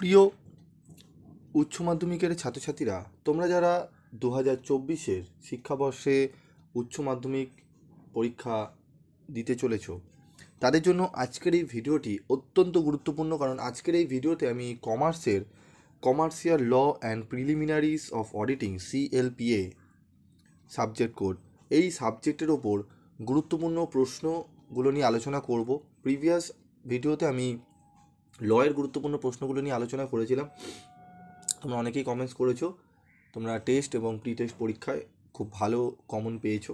প্রিয় উচ্চ মাধ্যমিকের ছাত্রছাত্রীরা তোমরা যারা দু হাজার চব্বিশের শিক্ষাবর্ষে উচ্চ মাধ্যমিক পরীক্ষা দিতে চলেছ তাদের জন্য আজকের এই ভিডিওটি অত্যন্ত গুরুত্বপূর্ণ কারণ আজকের এই ভিডিওতে আমি কমার্সের commercial law and preliminaries of auditing CLPA subject code এই সাবজেক্টের ওপর গুরুত্বপূর্ণ প্রশ্নগুলো নিয়ে আলোচনা করব প্রিভিয়াস ভিডিওতে আমি লয়ের গুরুত্বপূর্ণ প্রশ্নগুলো নিয়ে আলোচনা করেছিলাম তোমরা অনেকেই কমেন্টস করেছো তোমরা টেস্ট এবং প্রি টেস্ট পরীক্ষায় খুব ভালো কমন পেয়েছো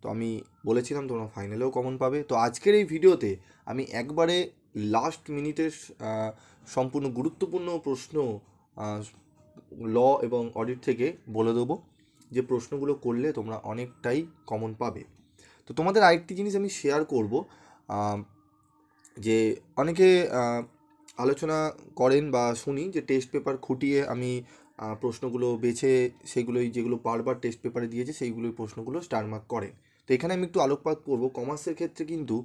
তো আমি বলেছিলাম তোমরা ফাইনালেও কমন পাবে তো আজকের এই ভিডিওতে আমি একবারে লাস্ট মিনিটের সম্পূর্ণ গুরুত্বপূর্ণ প্রশ্ন ল এবং অডিট থেকে বলে দেবো যে প্রশ্নগুলো করলে তোমরা অনেকটাই কমন পাবে তো তোমাদের আরেকটি জিনিস আমি শেয়ার করব যে অনেকে আলোচনা করেন বা শুনি যে টেস্ট পেপার খুঁটিয়ে আমি প্রশ্নগুলো বেছে সেগুলোই যেগুলো বারবার টেস্ট পেপারে দিয়েছে সেইগুলোই প্রশ্নগুলো স্টারমার্ক করেন তো এখানে আমি একটু আলোকপাত করব কমার্সের ক্ষেত্রে কিন্তু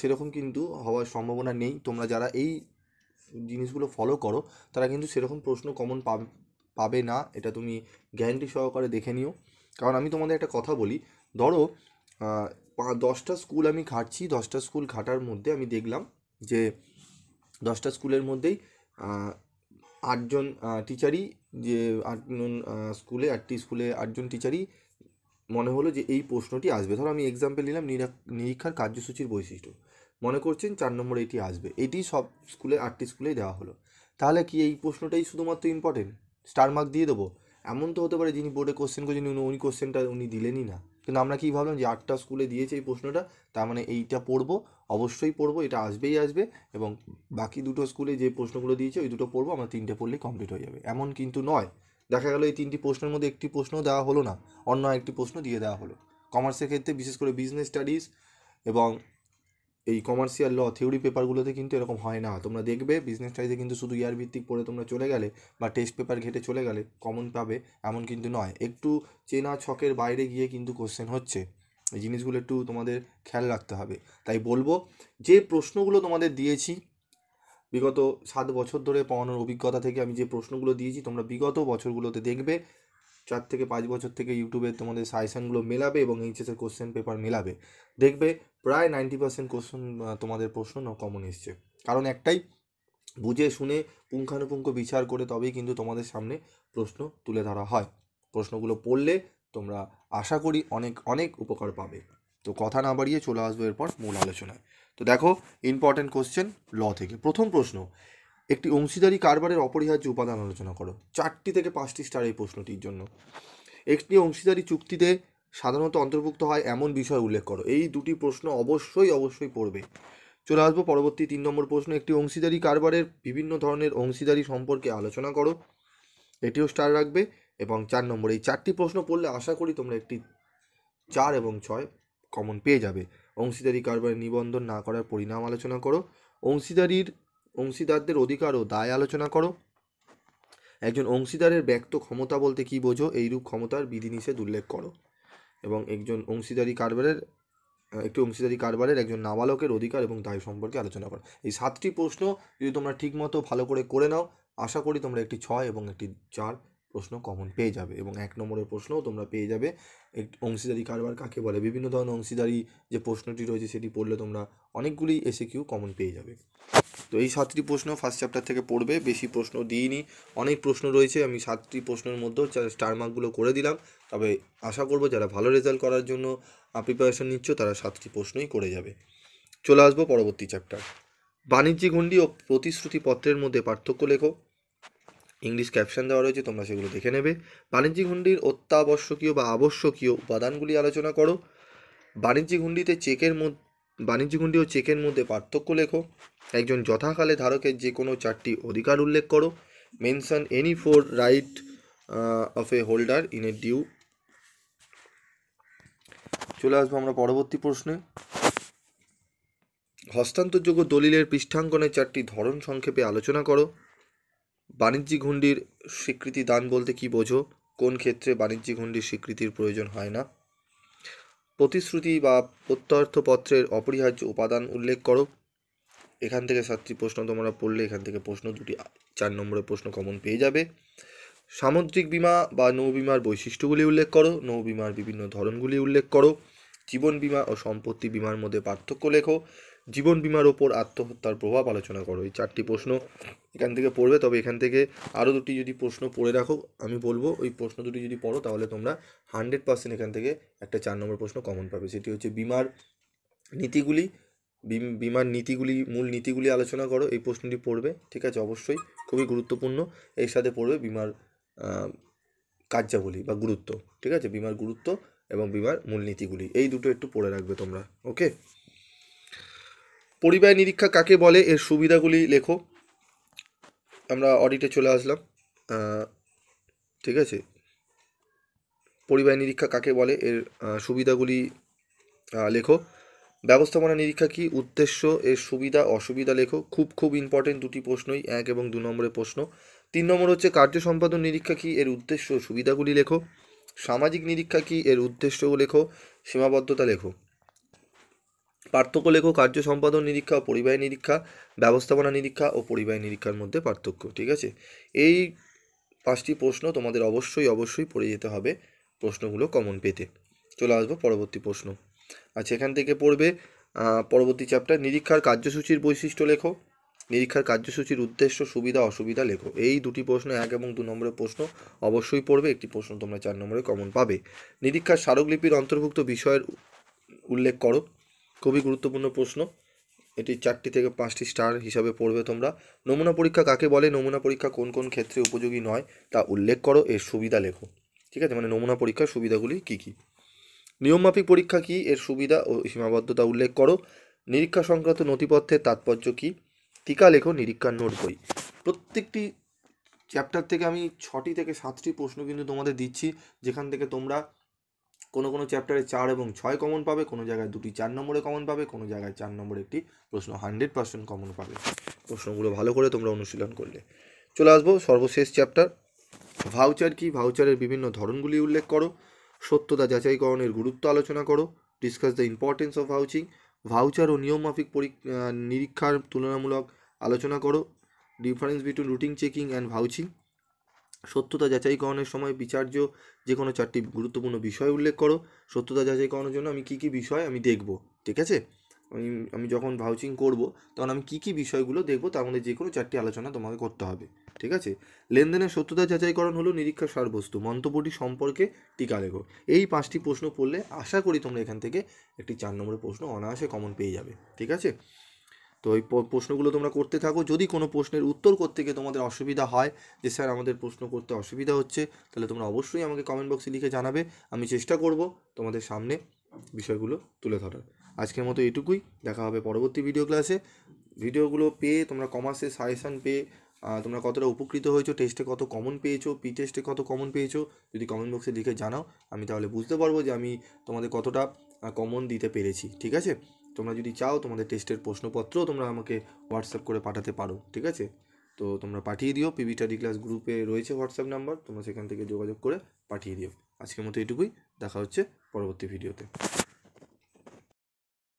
সেরকম কিন্তু হওয়ার সম্ভাবনা নেই তোমরা যারা এই জিনিসগুলো ফলো করো তারা কিন্তু সেরকম প্রশ্ন কমন পাবে না এটা তুমি গ্যারান্টি সহকারে দেখে নিও কারণ আমি তোমাদের একটা কথা বলি ধরো দশটা স্কুল আমি ঘাটছি দশটা স্কুল ঘাটার মধ্যে আমি দেখলাম যে দশটা স্কুলের মধ্যেই আটজন টিচারই যে আটজন স্কুলে আটটি স্কুলে আটজন টিচারই মনে হলো যে এই প্রশ্নটি আসবে ধরো আমি এক্সাম্পল নিলাম নিরীক্ষার কার্যসূচির বৈশিষ্ট্য মনে করছেন চার নম্বরে এটি আসবে এটি সব স্কুলে আটটি স্কুলেই দেওয়া হলো তাহলে কি এই প্রশ্নটাই শুধুমাত্র ইম্পর্টেন্ট স্টার মার্ক দিয়ে দেবো এমন তো হতে পারে যিনি বোর্ডে কোশ্চেন করছেন উনি কোশ্চেনটা উনি দিলেনই না কিন্তু আমরা কী ভাবলাম যে আটটা স্কুলে দিয়েছে এই প্রশ্নটা তার মানে এইটা পড়বো অবশ্যই পড়বো এটা আসবেই আসবে এবং বাকি দুটো স্কুলে যে প্রশ্নগুলো দিয়েছে ওই দুটো পড়বো আমরা তিনটে পড়লেই কমপ্লিট হয়ে যাবে এমন কিন্তু নয় দেখা গেল এই তিনটি প্রশ্নের মধ্যে একটি প্রশ্ন দেওয়া হলো না অন্য একটি প্রশ্ন দিয়ে দেওয়া হলো কমার্সের ক্ষেত্রে বিশেষ করে বিজনেস স্টাডিজ এবং এই কমার্শিয়াল ল থিওরি পেপারগুলোতে কিন্তু এরকম হয় না তোমরা দেখবে বিজনেস স্টাডিতে কিন্তু শুধু ইয়ার ভিত্তিক পড়ে তোমরা চলে গেলে বা টেস্ট পেপার ঘেটে চলে গেলে কমন পাবে এমন কিন্তু নয় একটু চেনা ছকের বাইরে গিয়ে কিন্তু কোশ্চেন হচ্ছে এই জিনিসগুলো একটু তোমাদের খেয়াল রাখতে হবে তাই বলবো যে প্রশ্নগুলো তোমাদের দিয়েছি বিগত সাত বছর ধরে পড়ানোর অভিজ্ঞতা থেকে আমি যে প্রশ্নগুলো দিয়েছি তোমরা বিগত বছরগুলোতে দেখবে চার থেকে পাঁচ বছর থেকে ইউটিউবে তোমাদের সাইশনগুলো মেলাবে এবং এইচএসের কোশ্চেন পেপার মেলাবে দেখবে প্রায় নাইনটি পার্সেন্ট কোশ্চেন তোমাদের প্রশ্ন কমন এসছে কারণ একটাই বুঝে শুনে পুঙ্খানুপুঙ্খ বিচার করে তবেই কিন্তু তোমাদের সামনে প্রশ্ন তুলে ধরা হয় প্রশ্নগুলো পড়লে তোমরা আশা করি অনেক অনেক উপকার পাবে তো কথা না বাড়িয়ে চলে আসবো এরপর মূল আলোচনায় তো দেখো ইম্পর্ট্যান্ট কোশ্চেন ল থেকে প্রথম প্রশ্ন একটি অংশীদারি কারবারের অপরিহার্য উপাদান আলোচনা করো চারটি থেকে পাঁচটি স্টার এই প্রশ্নটির জন্য একটি অংশীদারি চুক্তিতে সাধারণত অন্তর্ভুক্ত হয় এমন বিষয় উল্লেখ করো এই দুটি প্রশ্ন অবশ্যই অবশ্যই পড়বে চলে আসবো পরবর্তী তিন নম্বর প্রশ্ন একটি অংশীদারি কারবারের বিভিন্ন ধরনের অংশীদারি সম্পর্কে আলোচনা করো এটিও স্টার রাখবে এবং চার নম্বর এই চারটি প্রশ্ন পড়লে আশা করি তোমরা একটি চার এবং ছয় কমন পেয়ে যাবে অংশীদারি কারবারের নিবন্ধন না করার পরিণাম আলোচনা করো অংশীদারির অংশীদারদের অধিকার ও দায় আলোচনা করো একজন অংশীদারের ব্যক্ত ক্ষমতা বলতে কী বোঝো এইরূপ ক্ষমতার বিধিনিষেধ উল্লেখ করো এবং একজন অংশীদারি কারবারের একটি অংশীদারি কারবারের একজন নাবালকের অধিকার এবং দায় সম্পর্কে আলোচনা করো এই সাতটি প্রশ্ন যদি তোমরা ঠিকমতো ভালো করে করে নাও আশা করি তোমরা একটি ছয় এবং একটি চার প্রশ্ন কমন পেয়ে যাবে এবং এক নম্বরের প্রশ্নও তোমরা পেয়ে যাবে অংশীদারি কারবার কাকে বলে বিভিন্ন ধরনের অংশীদারি যে প্রশ্নটি রয়েছে সেটি পড়লে তোমরা অনেকগুলি এসে কিউ কমন পেয়ে যাবে তো এই সাতটি প্রশ্ন ফার্স্ট চ্যাপ্টার থেকে পড়বে বেশি প্রশ্ন দিইনি অনেক প্রশ্ন রয়েছে আমি সাতটি প্রশ্নের মধ্যেও স্টার মার্কগুলো করে দিলাম তবে আশা করব যারা ভালো রেজাল্ট করার জন্য প্রিপারেশন নিচ্ছ তারা সাতটি প্রশ্নই করে যাবে চলে আসবো পরবর্তী চ্যাপ্টার বাণিজ্যিক হুন্ডি ও প্রতিশ্রুতি পত্রের মধ্যে পার্থক্য লেখো ইংলিশ ক্যাপশন দেওয়া রয়েছে তোমরা সেগুলো দেখে নেবে বাণিজ্যিক হুন্ডির অত্যাবশ্যকীয় বা আবশ্যকীয় উপাদানগুলি আলোচনা করো বাণিজ্যিক হুন্ডিতে চেকের মধ্যে বাণিজ্যিক হুন্ডি ও চেকের মধ্যে পার্থক্য লেখো একজন যথাকালে ধারকের যে কোনো চারটি অধিকার উল্লেখ করো mention any four right of a holder in a due চলে আসবো আমরা পরবর্তী প্রশ্নে হস্তান্তরযোগ্য দলিলের পৃষ্ঠাঙ্কনের চারটি ধরন সংক্ষেপে আলোচনা করো বাণিজ্যিক হুন্ডির স্বীকৃতি দান বলতে কী বোঝো কোন ক্ষেত্রে বাণিজ্যিক হুন্ডির স্বীকৃতির প্রয়োজন হয় না প্রতিশ্রুতি বা প্রত্যর্থপত্রের অপরিহার্য উপাদান উল্লেখ করো এখান থেকে সাতটি প্রশ্ন তোমরা পড়লে এখান থেকে প্রশ্ন দুটি চার নম্বরের প্রশ্ন কমন পেয়ে যাবে সামুদ্রিক বিমা বা নৌ বিমার বৈশিষ্ট্যগুলি উল্লেখ করো নৌ বিমার বিভিন্ন ধরনগুলি উল্লেখ করো জীবন বিমা ও সম্পত্তি বিমার মধ্যে পার্থক্য লেখো জীবন বিমার ওপর আত্মহত্যার প্রভাব আলোচনা করো এই চারটি প্রশ্ন এখান থেকে পড়বে তবে এখান থেকে আরও দুটি যদি প্রশ্ন পড়ে রাখো আমি বলবো ওই প্রশ্ন দুটি যদি পড়ো তাহলে তোমরা হান্ড্রেড পার্সেন্ট এখান থেকে একটা চার নম্বর প্রশ্ন কমন পাবে সেটি হচ্ছে বিমার নীতিগুলি বিমার নীতিগুলি মূল নীতিগুলি আলোচনা করো এই প্রশ্নটি পড়বে ঠিক আছে অবশ্যই খুবই গুরুত্বপূর্ণ এর সাথে পড়বে বিমার কার্যাবলী বা গুরুত্ব ঠিক আছে বিমার গুরুত্ব এবং বিমার মূলনীতিগুলি এই দুটো একটু পড়ে রাখবে তোমরা ওকে পরিবায় নিরীক্ষা কাকে বলে এর সুবিধাগুলি লেখো আমরা অডিটে চলে আসলাম ঠিক আছে পরিবার নিরীক্ষা কাকে বলে এর সুবিধাগুলি লেখো ব্যবস্থাপনা নিরীক্ষা কি উদ্দেশ্য এর সুবিধা অসুবিধা লেখো খুব খুব ইম্পর্টেন্ট দুটি প্রশ্নই এক এবং দু নম্বরের প্রশ্ন তিন নম্বর হচ্ছে কার্য সম্পাদন নিরীক্ষা কি এর উদ্দেশ্য সুবিধাগুলি লেখো সামাজিক নিরীক্ষা কি এর উদ্দেশ্য লেখো সীমাবদ্ধতা লেখো পার্থক্য লেখো কার্য সম্পাদন নিরীক্ষা ও পরিবাহী নিরীক্ষা ব্যবস্থাপনা নিরীক্ষা ও পরিবাহী নিরীক্ষার মধ্যে পার্থক্য ঠিক আছে এই পাঁচটি প্রশ্ন তোমাদের অবশ্যই অবশ্যই পড়ে যেতে হবে প্রশ্নগুলো কমন পেতে চলে আসবো পরবর্তী প্রশ্ন আচ্ছা এখান থেকে পড়বে পরবর্তী চ্যাপ্টার নিরীক্ষার কার্যসূচির বৈশিষ্ট্য লেখো নিরীক্ষার কার্যসূচির উদ্দেশ্য সুবিধা অসুবিধা লেখো এই দুটি প্রশ্ন এক এবং দু নম্বরের প্রশ্ন অবশ্যই পড়বে একটি প্রশ্ন তোমরা চার নম্বরে কমন পাবে নিরীক্ষার স্মারকলিপির অন্তর্ভুক্ত বিষয়ের উল্লেখ করো খুবই গুরুত্বপূর্ণ প্রশ্ন এটি চারটি থেকে পাঁচটি স্টার হিসাবে পড়বে তোমরা নমুনা পরীক্ষা কাকে বলে নমুনা পরীক্ষা কোন কোন ক্ষেত্রে উপযোগী নয় তা উল্লেখ করো এর সুবিধা লেখো ঠিক আছে মানে নমুনা পরীক্ষার সুবিধাগুলি কী কী নিয়মমাফিক পরীক্ষা কী এর সুবিধা ও সীমাবদ্ধতা উল্লেখ করো নিরীক্ষা সংক্রান্ত নথিপত্রের তাৎপর্য কী টিকা লেখো নিরীক্ষার নোট বই প্রত্যেকটি চ্যাপ্টার থেকে আমি ছটি থেকে সাতটি প্রশ্ন কিন্তু তোমাদের দিচ্ছি যেখান থেকে তোমরা কোনো কোনো চ্যাপ্টারে চার এবং ছয় কমন পাবে কোনো জায়গায় দুটি চার নম্বরে কমন পাবে কোনো জায়গায় চার নম্বরে একটি প্রশ্ন হান্ড্রেড পার্সেন্ট কমন পাবে প্রশ্নগুলো ভালো করে তোমরা অনুশীলন করলে চলে আসবো সর্বশেষ চ্যাপ্টার ভাউচার কি ভাউচারের বিভিন্ন ধরনগুলি উল্লেখ করো সত্যতা যাচাইকরণের গুরুত্ব আলোচনা করো discuss the importance of vouching voucher ও নিয়মমাফিক পরি নিরীক্ষার তুলনামূলক আলোচনা করো difference between routine checking and vouching সত্যতা যাচাইকরণের সময় বিচার্য যে কোনো চারটি গুরুত্বপূর্ণ বিষয় উল্লেখ করো সত্যতা যাচাইকরণের জন্য আমি কী কী বিষয় আমি দেখব ঠিক আছে আমি আমি যখন ভাউচিং করব তখন আমি কী কী বিষয়গুলো দেখব তার মধ্যে যে কোনো চারটি আলোচনা তোমাকে করতে হবে ঠিক আছে লেনদেনের সত্যতা যাচাইকরণ হলো নিরীক্ষা সারবস্তু মন্তব্যটি সম্পর্কে টিকা লেখো এই পাঁচটি প্রশ্ন পড়লে আশা করি তোমরা এখান থেকে একটি চার নম্বরের প্রশ্ন অনায়াসে কমন পেয়ে যাবে ঠিক আছে তো এই প্রশ্নগুলো তোমরা করতে থাকো যদি কোনো প্রশ্নের উত্তর করতে গিয়ে তোমাদের অসুবিধা হয় যে স্যার আমাদের প্রশ্ন করতে অসুবিধা হচ্ছে তাহলে তোমরা অবশ্যই আমাকে কমেন্ট বক্সে লিখে জানাবে আমি চেষ্টা করব তোমাদের সামনে বিষয়গুলো তুলে ধরার আজকের মতো এটুকুই দেখা হবে পরবর্তী ভিডিও ক্লাসে ভিডিওগুলো পেয়ে তোমরা কমার্সের সাজেশান পেয়ে তোমরা কতটা উপকৃত হয়েছো টেস্টে কত কমন পেয়েছো পি টেস্টে কত কমন পেয়েছো যদি কমেন্ট বক্সে লিখে জানাও আমি তাহলে বুঝতে পারবো যে আমি তোমাদের কতটা কমন দিতে পেরেছি ঠিক আছে তোমরা যদি চাও তোমাদের টেস্টের প্রশ্নপত্র তোমরা আমাকে হোয়াটসঅ্যাপ করে পাঠাতে পারো ঠিক আছে তো তোমরা পাঠিয়ে দিও পিবি স্টাডি ক্লাস গ্রুপে রয়েছে হোয়াটসঅ্যাপ নাম্বার তোমরা সেখান থেকে যোগাযোগ করে পাঠিয়ে দিও আজকের মতো এটুকুই দেখা হচ্ছে পরবর্তী ভিডিওতে